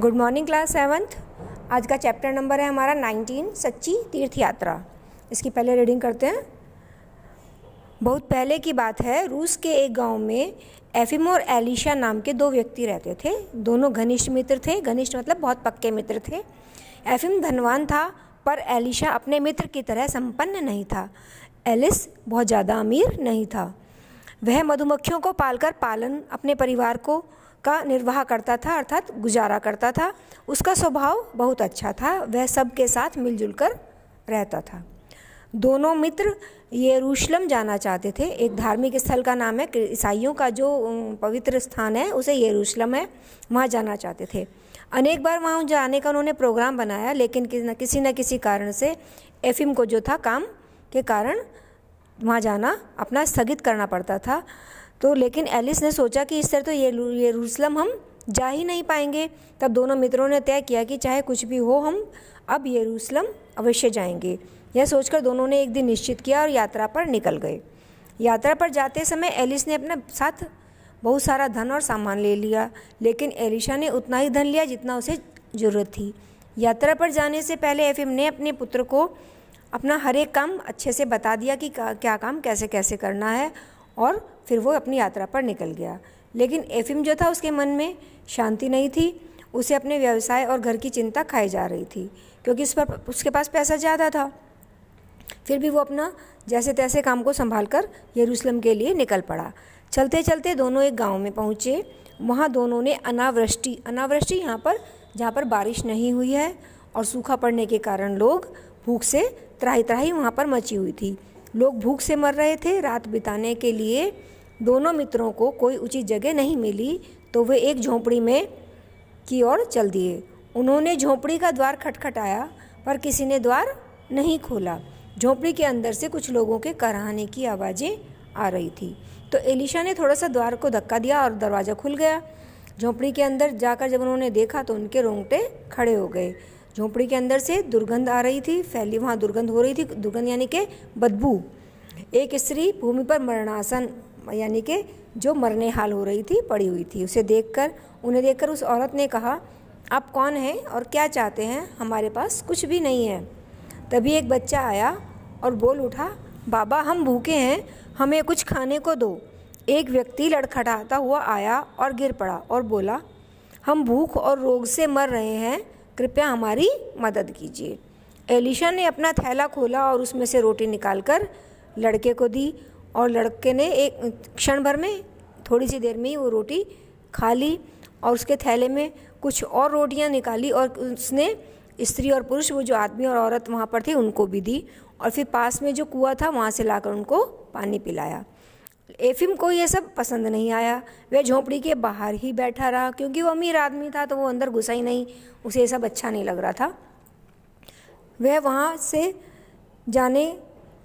good morning class seventh आज का chapter number है हमारा नाइनटीन सच्ची तीर्थ यात्रा इसकी पहले रीडिंग करते हैं बहुत पहले की बात है रूस के एक गांव में एफिम और एलिशा नाम के दो व्यक्ति रहते थे दोनों घनिष्ठ मित्र थे घनिष्ठ मतलब बहुत पक्के मित्र थे एफिम धनवान था पर एलिशा अपने मित्र की तरह संपन्न नहीं था एलिस बहुत ज़्यादा अमीर नहीं था वह मधुमक्खियों को पालकर पालन अपने परिवार को का निर्वाह करता था अर्थात गुजारा करता था उसका स्वभाव बहुत अच्छा था वह सबके साथ मिलजुल कर रहता था दोनों मित्र यरूशलम जाना चाहते थे एक धार्मिक स्थल का नाम है ईसाइयों का जो पवित्र स्थान है उसे येरूशलम है वहाँ जाना चाहते थे अनेक बार वहाँ जाने का उन्होंने प्रोग्राम बनाया लेकिन किसी न किसी न किसी कारण से एफिम को जो था काम के कारण वहाँ जाना अपना स्थगित करना पड़ता था तो लेकिन एलिस ने सोचा कि इस तरह तो ये यरूशलम हम जा ही नहीं पाएंगे तब दोनों मित्रों ने तय किया कि चाहे कुछ भी हो हम अब यरूशलम अवश्य जाएंगे यह सोचकर दोनों ने एक दिन निश्चित किया और यात्रा पर निकल गए यात्रा पर जाते समय एलिस ने अपने साथ बहुत सारा धन और सामान ले लिया लेकिन एलिशा ने उतना ही धन लिया जितना उसे ज़रूरत थी यात्रा पर जाने से पहले एफ ने अपने पुत्र को अपना हर एक काम अच्छे से बता दिया कि क्या काम कैसे कैसे करना है और फिर वो अपनी यात्रा पर निकल गया लेकिन एफिम जो था उसके मन में शांति नहीं थी उसे अपने व्यवसाय और घर की चिंता खाई जा रही थी क्योंकि उस पर उसके पास पैसा ज़्यादा था फिर भी वो अपना जैसे तैसे काम को संभाल कर यरूशलम के लिए निकल पड़ा चलते चलते दोनों एक गांव में पहुंचे वहाँ दोनों ने अनावृष्टि अनावृष्टि यहाँ पर जहाँ पर बारिश नहीं हुई है और सूखा पड़ने के कारण लोग भूख से त्राही त्राही वहाँ पर मची हुई थी लोग भूख से मर रहे थे रात बिताने के लिए दोनों मित्रों को कोई उचित जगह नहीं मिली तो वे एक झोंपड़ी में की ओर चल दिए उन्होंने झोंपड़ी का द्वार खटखटाया पर किसी ने द्वार नहीं खोला झोंपड़ी के अंदर से कुछ लोगों के कराहने की आवाज़ें आ रही थी तो एलिशा ने थोड़ा सा द्वार को धक्का दिया और दरवाज़ा खुल गया झोंपड़ी के अंदर जाकर जब उन्होंने देखा तो उनके रोंगटे खड़े हो गए झोंपड़ी के अंदर से दुर्गंध आ रही थी फैली वहाँ दुर्गंध हो रही थी दुर्गंध यानी कि बदबू एक स्त्री भूमि पर मरणासन यानी कि जो मरने हाल हो रही थी पड़ी हुई थी उसे देखकर उन्हें देखकर उस औरत ने कहा आप कौन हैं और क्या चाहते हैं हमारे पास कुछ भी नहीं है तभी एक बच्चा आया और बोल उठा बाबा हम भूखे हैं हमें कुछ खाने को दो एक व्यक्ति लड़खड़ाता हुआ आया और गिर पड़ा और बोला हम भूख और रोग से मर रहे हैं कृपया हमारी मदद कीजिए एलिशा ने अपना थैला खोला और उसमें से रोटी निकालकर लड़के को दी और लड़के ने एक क्षण भर में थोड़ी सी देर में ही वो रोटी खा ली और उसके थैले में कुछ और रोटियां निकाली और उसने स्त्री और पुरुष वो जो आदमी और औरत वहाँ पर थे उनको भी दी और फिर पास में जो कुआ था वहाँ से लाकर उनको पानी पिलाया एफिम को ये सब पसंद नहीं आया वह झोपड़ी के बाहर ही बैठा रहा क्योंकि वो अमीर आदमी था तो वो अंदर घुसा ही नहीं उसे ये सब अच्छा नहीं लग रहा था वह वहाँ से जाने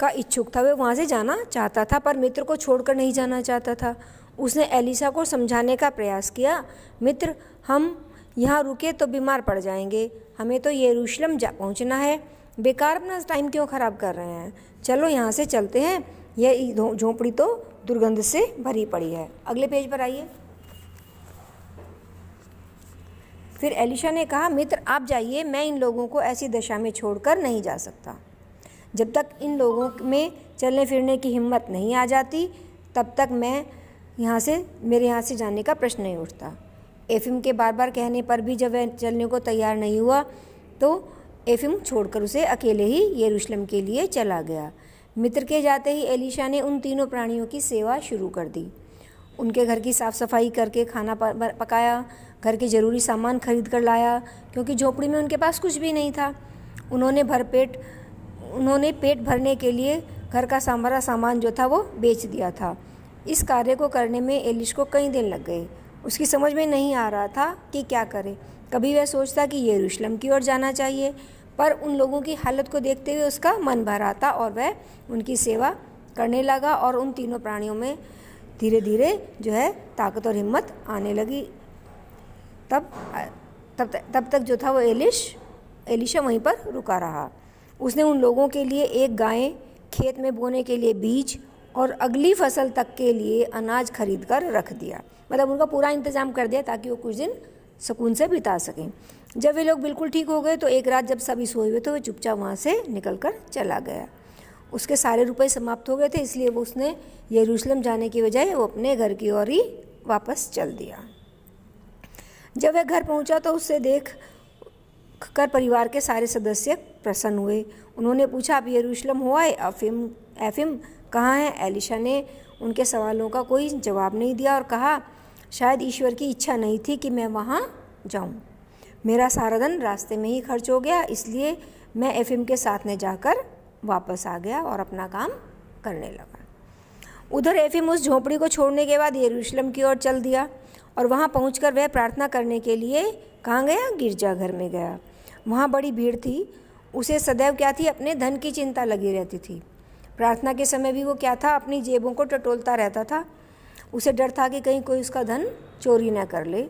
का इच्छुक था वह वहाँ से जाना चाहता था पर मित्र को छोड़कर नहीं जाना चाहता था उसने एलिसा को समझाने का प्रयास किया मित्र हम यहाँ रुके तो बीमार पड़ जाएंगे हमें तो यरूशलम जा पहुँचना है बेकार अपना टाइम क्यों ख़राब कर रहे हैं चलो यहाँ से चलते हैं यह झोंपड़ी तो दुर्गंध से भरी पड़ी है अगले पेज पर आइए फिर एलिशा ने कहा मित्र आप जाइए मैं इन लोगों को ऐसी दशा में छोड़कर नहीं जा सकता जब तक इन लोगों में चलने फिरने की हिम्मत नहीं आ जाती तब तक मैं यहाँ से मेरे यहाँ से जाने का प्रश्न नहीं उठता एफिम के बार बार कहने पर भी जब वह चलने को तैयार नहीं हुआ तो एफिम छोड़कर उसे अकेले ही यरूशलेम के लिए चला गया मित्र के जाते ही एलिशा ने उन तीनों प्राणियों की सेवा शुरू कर दी उनके घर की साफ़ सफाई करके खाना पकाया घर के ज़रूरी सामान खरीद कर लाया क्योंकि झोपड़ी में उनके पास कुछ भी नहीं था उन्होंने भरपेट उन्होंने पेट भरने के लिए घर का सारा सामान जो था वो बेच दिया था इस कार्य को करने में एलिश को कई दिन लग गए उसकी समझ में नहीं आ रहा था कि क्या करे कभी वह सोचता कि यरूशलम की ओर जाना चाहिए पर उन लोगों की हालत को देखते हुए उसका मन भर आता और वह उनकी सेवा करने लगा और उन तीनों प्राणियों में धीरे धीरे जो है ताकत और हिम्मत आने लगी तब तब तब तक जो था वो एलिश एलिशा वहीं पर रुका रहा उसने उन लोगों के लिए एक गाय खेत में बोने के लिए बीज और अगली फसल तक के लिए अनाज खरीद कर रख दिया मतलब उनका पूरा इंतज़ाम कर दिया ताकि वो कुछ दिन सुकून से बिता सकें जब वे लोग बिल्कुल ठीक हो गए तो एक रात जब सभी सोए हुए थे वह चुपचाप वहाँ से निकल कर चला गया उसके सारे रुपए समाप्त हो गए थे इसलिए वो उसने यरूशलेम जाने की बजाय वो अपने घर की ओर ही वापस चल दिया जब वह घर पहुंचा तो उससे देख कर परिवार के सारे सदस्य प्रसन्न हुए उन्होंने पूछा आप यरूशलम हो आए अफिम एफिम कहाँ हैं एलिशा ने उनके सवालों का कोई जवाब नहीं दिया और कहा शायद ईश्वर की इच्छा नहीं थी कि मैं वहाँ जाऊँ मेरा सारा धन रास्ते में ही खर्च हो गया इसलिए मैं एफ के साथ में जाकर वापस आ गया और अपना काम करने लगा उधर एफ उस झोपड़ी को छोड़ने के बाद यरूशलम की ओर चल दिया और वहाँ पहुँच वह प्रार्थना करने के लिए कहाँ गया गिरजाघर में गया वहाँ बड़ी भीड़ थी उसे सदैव क्या थी अपने धन की चिंता लगी रहती थी प्रार्थना के समय भी वो क्या था अपनी जेबों को टटोलता रहता था उसे डर था कि कहीं कोई उसका धन चोरी न कर ले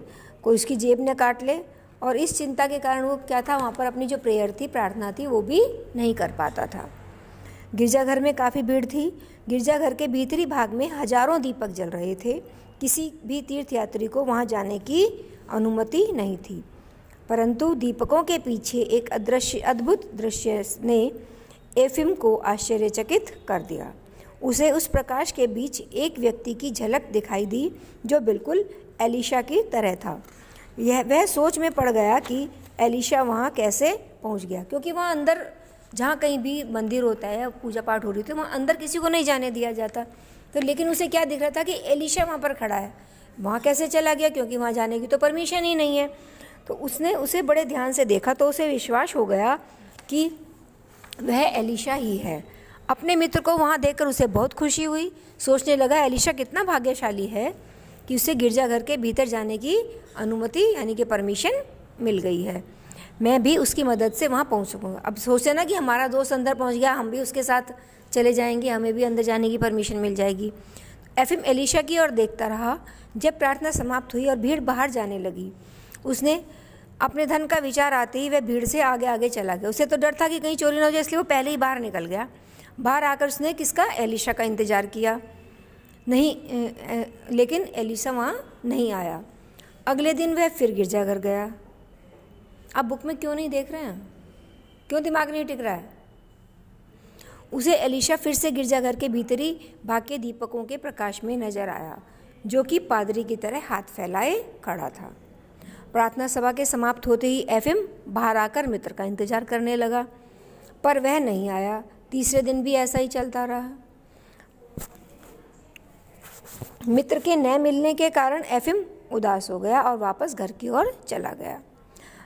कोई उसकी जेब न काट ले और इस चिंता के कारण वो क्या था वहाँ पर अपनी जो प्रेयर थी प्रार्थना थी वो भी नहीं कर पाता था गिरजाघर में काफ़ी भीड़ थी गिरजाघर के भीतरी भाग में हजारों दीपक जल रहे थे किसी भी तीर्थयात्री को वहाँ जाने की अनुमति नहीं थी परंतु दीपकों के पीछे एक अदृश्य अद्भुत दृश्य ने एफिम को आश्चर्यचकित कर दिया उसे उस प्रकाश के बीच एक व्यक्ति की झलक दिखाई दी जो बिल्कुल एलिशा की तरह था यह वह सोच में पड़ गया कि एलिशा वहाँ कैसे पहुँच गया क्योंकि वहाँ अंदर जहाँ कहीं भी मंदिर होता है पूजा पाठ हो रही थी वहाँ अंदर किसी को नहीं जाने दिया जाता तो लेकिन उसे क्या दिख रहा था कि एलिशा वहाँ पर खड़ा है वहाँ कैसे चला गया क्योंकि वहाँ जाने की तो परमिशन ही नहीं है तो उसने उसे बड़े ध्यान से देखा तो उसे विश्वास हो गया कि वह एलिशा ही है अपने मित्र को वहाँ देखकर उसे बहुत खुशी हुई सोचने लगा एलिशा कितना भाग्यशाली है कि उसे गिरजाघर के भीतर जाने की अनुमति यानी कि परमिशन मिल गई है मैं भी उसकी मदद से वहाँ पहुँच सकूँगा अब सोचे ना कि हमारा दोस्त अंदर पहुँच गया हम भी उसके साथ चले जाएंगे हमें भी अंदर जाने की परमिशन मिल जाएगी एफ एम एलिशा की ओर देखता रहा जब प्रार्थना समाप्त हुई और भीड़ बाहर जाने लगी उसने अपने धन का विचार आते ही वह भीड़ से आगे आगे चला गया उसे तो डर था कि कहीं चोरी ना हो जाए इसलिए वो पहले ही बाहर निकल गया बाहर आकर उसने किसका एलिशा का इंतज़ार किया नहीं लेकिन एलिसा वहाँ नहीं आया अगले दिन वह फिर गिरजाघर गया आप बुक में क्यों नहीं देख रहे हैं क्यों दिमाग नहीं टिक रहा है उसे एलिशा फिर से गिरजाघर के भीतरी भाग्य दीपकों के प्रकाश में नजर आया जो कि पादरी की तरह हाथ फैलाए खड़ा था प्रार्थना सभा के समाप्त होते ही एफएम बाहर आकर मित्र का इंतजार करने लगा पर वह नहीं आया तीसरे दिन भी ऐसा ही चलता रहा मित्र के न मिलने के कारण एफिम उदास हो गया और वापस घर की ओर चला गया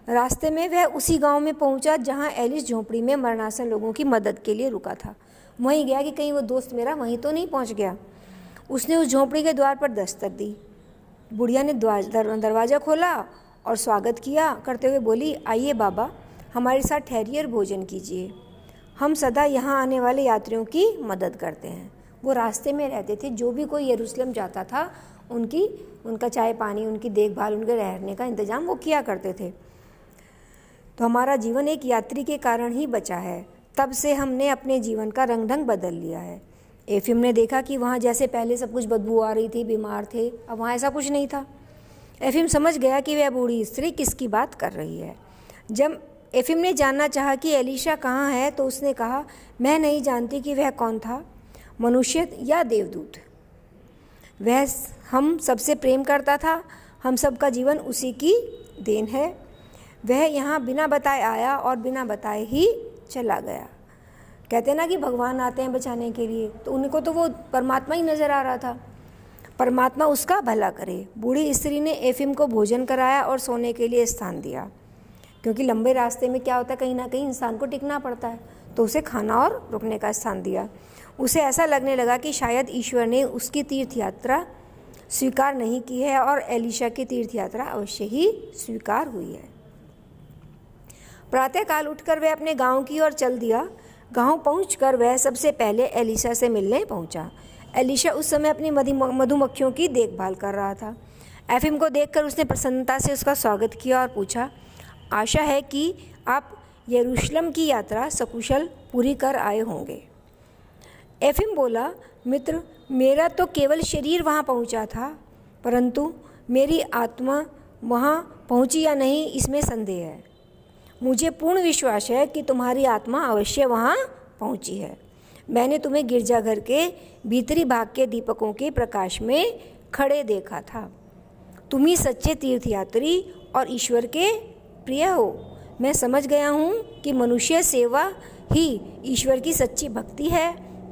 रास्ते में वह उसी गांव में पहुंचा जहां एलिस झोपड़ी में मरणासन लोगों की मदद के लिए रुका था वहीं गया कि कहीं वो दोस्त मेरा वहीं तो नहीं पहुंच गया उसने उस झोपड़ी के द्वार पर दस्तक दी बुढ़िया ने दरवाज़ा खोला और स्वागत किया करते हुए बोली आइए बाबा हमारे साथ ठहरिए और भोजन कीजिए हम सदा यहाँ आने वाले यात्रियों की मदद करते हैं वो रास्ते में रहते थे जो भी कोई यरूशलेम जाता था उनकी उनका चाय पानी उनकी देखभाल उनके रहने का इंतज़ाम वो किया करते थे तो हमारा जीवन एक यात्री के कारण ही बचा है तब से हमने अपने जीवन का रंग ढंग बदल लिया है एफिम ने देखा कि वहाँ जैसे पहले सब कुछ बदबू आ रही थी बीमार थे अब वहाँ ऐसा कुछ नहीं था एफिम समझ गया कि वह बूढ़ी स्त्री किसकी बात कर रही है जब एफिम ने जानना चाहा कि एलिशा कहाँ है तो उसने कहा मैं नहीं जानती कि वह कौन था मनुष्य या देवदूत वह हम सबसे प्रेम करता था हम सबका जीवन उसी की देन है वह यहाँ बिना बताए आया और बिना बताए ही चला गया कहते हैं ना कि भगवान आते हैं बचाने के लिए तो उनको तो वो परमात्मा ही नज़र आ रहा था परमात्मा उसका भला करे बूढ़ी स्त्री ने एफिम को भोजन कराया और सोने के लिए स्थान दिया क्योंकि लंबे रास्ते में क्या होता है कहीं ना कहीं इंसान को टिकना पड़ता है तो उसे खाना और रुकने का स्थान दिया उसे ऐसा लगने लगा कि शायद ईश्वर ने उसकी तीर्थ यात्रा स्वीकार नहीं की है और एलिशा की तीर्थ यात्रा अवश्य ही स्वीकार हुई है प्रातःकाल उठकर वह अपने गांव की ओर चल दिया गांव पहुंचकर वह सबसे पहले एलिशा से मिलने पहुंचा एलिशा उस समय अपनी मधुमक्खियों की देखभाल कर रहा था एफिम को देखकर उसने प्रसन्नता से उसका स्वागत किया और पूछा आशा है कि आप यरूशलम की यात्रा सकुशल पूरी कर आए होंगे एफिम बोला मित्र मेरा तो केवल शरीर वहाँ पहुँचा था परंतु मेरी आत्मा वहाँ पहुँची या नहीं इसमें संदेह है मुझे पूर्ण विश्वास है कि तुम्हारी आत्मा अवश्य वहाँ पहुँची है मैंने तुम्हें गिरजाघर के भीतरी भाग के दीपकों के प्रकाश में खड़े देखा था तुम ही सच्चे तीर्थयात्री और ईश्वर के प्रिय हो मैं समझ गया हूँ कि मनुष्य सेवा ही ईश्वर की सच्ची भक्ति है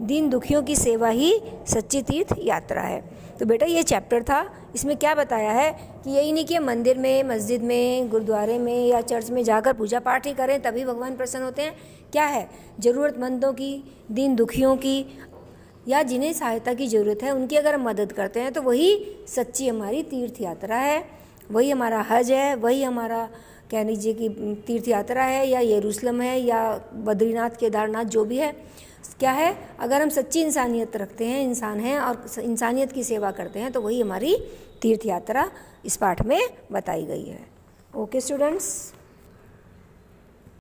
दीन दुखियों की सेवा ही सच्ची तीर्थ यात्रा है तो बेटा ये चैप्टर था इसमें क्या बताया है कि यही नहीं कि मंदिर में मस्जिद में गुरुद्वारे में या चर्च में जाकर पूजा पाठ ही करें तभी भगवान प्रसन्न होते हैं क्या है ज़रूरतमंदों की दीन दुखियों की या जिन्हें सहायता की ज़रूरत है उनकी अगर हम मदद करते हैं तो वही सच्ची हमारी तीर्थ यात्रा है वही हमारा हज है वही हमारा कह लीजिए कि तीर्थ यात्रा है या यरूशलम है या बद्रीनाथ केदारनाथ जो भी है क्या है अगर हम सच्ची इंसानियत रखते हैं इंसान हैं और इंसानियत की सेवा करते हैं तो वही हमारी तीर्थ यात्रा इस पाठ में बताई गई है ओके स्टूडेंट्स